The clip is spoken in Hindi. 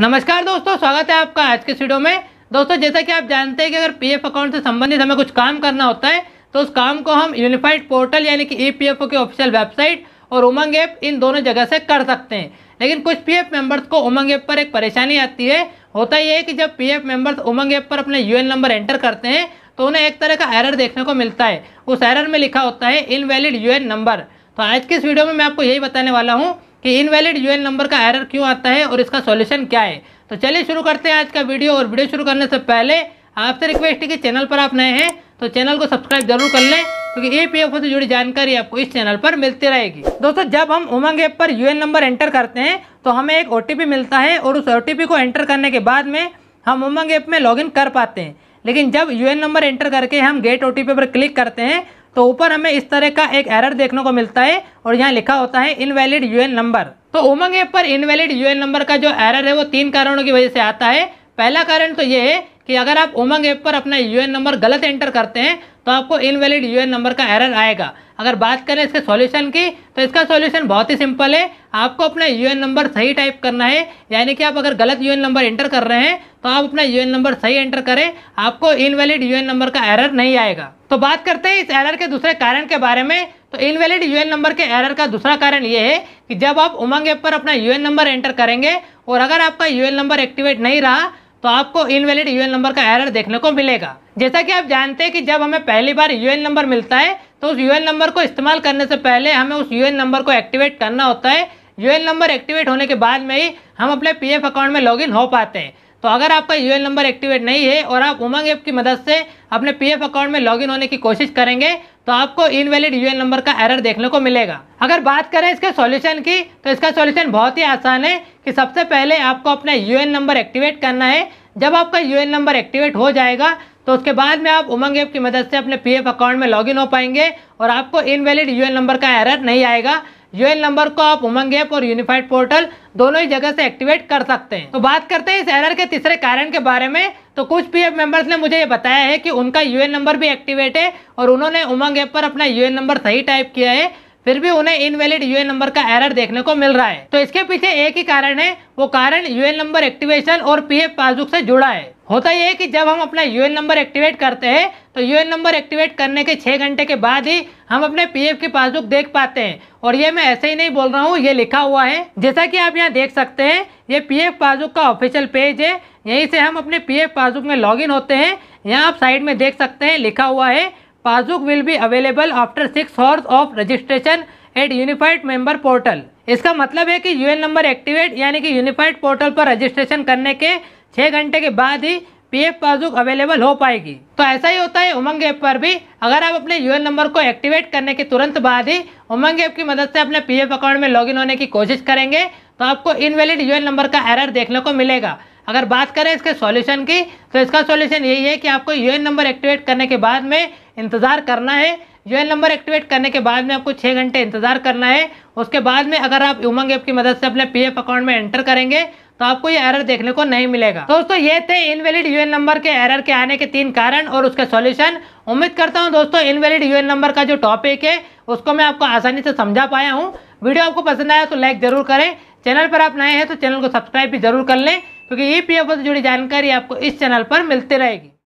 नमस्कार दोस्तों स्वागत है आपका आज के वीडियो में दोस्तों जैसा कि आप जानते हैं कि अगर पीएफ अकाउंट से संबंधित हमें कुछ काम करना होता है तो उस काम को हम यूनिफाइड पोर्टल यानी कि ई के ऑफिशियल वेबसाइट और उमंग ऐप इन दोनों जगह से कर सकते हैं लेकिन कुछ पीएफ मेंबर्स को उमंग ऐप पर एक परेशानी आती है होता यह है कि जब पीएफ मेंबर्स उमंग ऐप पर अपने यूएन नंबर एंटर करते हैं तो उन्हें एक तरह का एरर देखने को मिलता है उस एरर में लिखा होता है इनवैलिड यूएन नंबर तो आज के इस वीडियो में मैं आपको यही बताने वाला हूँ कि इनवैलिड यूएन नंबर का एरर क्यों आता है और इसका सॉल्यूशन क्या है तो चलिए शुरू करते हैं आज का वीडियो और वीडियो शुरू करने से पहले आपसे रिक्वेस्ट है कि चैनल पर आप नए हैं तो चैनल को सब्सक्राइब जरूर कर लें क्योंकि ए पी एफ ओ से जुड़ी जानकारी आपको इस चैनल पर मिलती रहेगी दोस्तों जब हम उमंग ऐप पर यूएन नंबर एंटर करते हैं तो हमें एक ओ मिलता है और उस ओ को एंटर करने के बाद में हम उमंग ऐप में लॉगिन कर पाते हैं लेकिन जब यूएन नंबर एंटर करके हम गेट ओ पर क्लिक करते हैं तो ऊपर हमें इस तरह का एक एरर देखने को मिलता है और यहाँ लिखा होता है इनवैलिड यूएन नंबर तो उमंग ऐप पर इनवैलिड यूएन नंबर का जो एरर है वो तीन कारणों की वजह से आता है पहला कारण तो ये है कि अगर आप उमंग ऐप पर अपना यूएन नंबर गलत एंटर करते हैं तो आपको इनवैलिड यू नंबर का एरर आएगा अगर बात करें इसके सॉल्यूशन की तो इसका सॉल्यूशन बहुत ही सिंपल है आपको अपना यू नंबर सही टाइप करना है यानी कि आप अगर गलत यू नंबर एंटर कर रहे हैं तो आप अपना यू नंबर सही एंटर करें आपको इनवैलिड यू नंबर का एरर नहीं आएगा तो बात करते हैं इस एरर के दूसरे कारण के बारे में तो इनवैलिड यू नंबर के एरर का दूसरा कारण ये है कि जब आप उमंग ऐप पर अपना यू नंबर एंटर करेंगे और अगर आपका यू नंबर एक्टिवेट नहीं रहा तो आपको इनवैलिड यूएन नंबर का एरर देखने को मिलेगा जैसा कि आप जानते हैं कि जब हमें पहली बार यूएन नंबर मिलता है तो उस यूएन नंबर को इस्तेमाल करने से पहले हमें उस यूएन नंबर को एक्टिवेट करना होता है यूएन नंबर एक्टिवेट होने के बाद में ही हम अपने पी अकाउंट में लॉग हो पाते हैं तो अगर आपका यूएन नंबर एक्टिवेट नहीं है और आप उमंग ऐप की मदद से अपने पीएफ अकाउंट में लॉगिन होने की कोशिश करेंगे तो आपको इनवैलिड यूएन नंबर का एरर देखने को मिलेगा अगर बात करें इसके सॉल्यूशन की तो इसका सॉल्यूशन बहुत ही आसान है कि सबसे पहले आपको अपना यूएन नंबर एक्टिवेट करना है जब आपका यूएन नंबर एक्टिवेट हो जाएगा तो उसके बाद में आप उमंग ऐप की मदद से अपने पीएफ अकाउंट में लॉग हो पाएंगे और आपको इनवैलिड यू नंबर का एरर नहीं आएगा यूएन नंबर को आप उमंग ऐप और यूनिफाइड पोर्टल दोनों ही जगह से एक्टिवेट कर सकते हैं तो बात करते हैं इस एरर के तीसरे कारण के बारे में तो कुछ पीएफ मेंबर्स ने मुझे ये बताया है कि उनका यूएन नंबर भी एक्टिवेट है और उन्होंने उमंग ऐप पर अपना यूएन नंबर सही टाइप किया है फिर भी उन्हें इनवैलिड यूएन नंबर का एरर देखने को मिल रहा है तो इसके पीछे एक ही कारण है वो कारण यूएन नंबर एक्टिवेशन और पीएफ पासबुक से जुड़ा है होता यह है कि जब हम अपना यूएन नंबर एक्टिवेट करते हैं तो यूएन नंबर एक्टिवेट करने के छः घंटे के बाद ही हम अपने पीएफ की पासबुक देख पाते हैं और ये मैं ऐसे ही नहीं बोल रहा हूँ ये लिखा हुआ है जैसा कि आप यहाँ देख सकते हैं ये पीएफ पासबुक का ऑफिशियल पेज है यहीं से हम अपने पीएफ पासबुक में लॉगिन होते हैं यहाँ आप साइड में देख सकते हैं लिखा हुआ है passbook will be available after six hours of registration at unified member portal इसका मतलब है कि एन नंबर एक्टिवेट यानी कि यूनिफाइड पोर्टल पर रजिस्ट्रेशन करने के छः घंटे के बाद ही पीएफ पासबुक अवेलेबल हो पाएगी तो ऐसा ही होता है उमंग ऐप पर भी अगर आप अपने यूएन नंबर को एक्टिवेट करने के तुरंत बाद ही उमंग ऐप की मदद से अपने पीएफ अकाउंट में लॉगिन होने की कोशिश करेंगे तो आपको इनवैलिड यूएन नंबर का एरर देखने को मिलेगा अगर बात करें इसके सॉल्यूशन की तो इसका सॉल्यूशन यही है कि आपको यू नंबर एक्टिवेट करने के बाद में इंतज़ार करना है यू नंबर एक्टिवेट करने के बाद में आपको छः घंटे इंतज़ार करना है उसके बाद में अगर आप उमंग ऐप की मदद से अपने पीएफ अकाउंट में एंटर करेंगे तो आपको ये एरर देखने को नहीं मिलेगा दोस्तों ये थे इनवैलिड यूएन नंबर के एरर के आने के तीन कारण और उसके सॉल्यूशन उम्मीद करता हूँ दोस्तों इनवैलिड यूएन नंबर का जो टॉपिक है उसको मैं आपको आसानी से समझा पाया हूँ वीडियो आपको पसंद आया तो लाइक जरूर करें चैनल पर आप नए हैं तो चैनल को सब्सक्राइब भी जरूर कर लें क्योंकि ई पी से जुड़ी जानकारी आपको इस चैनल पर मिलती रहेगी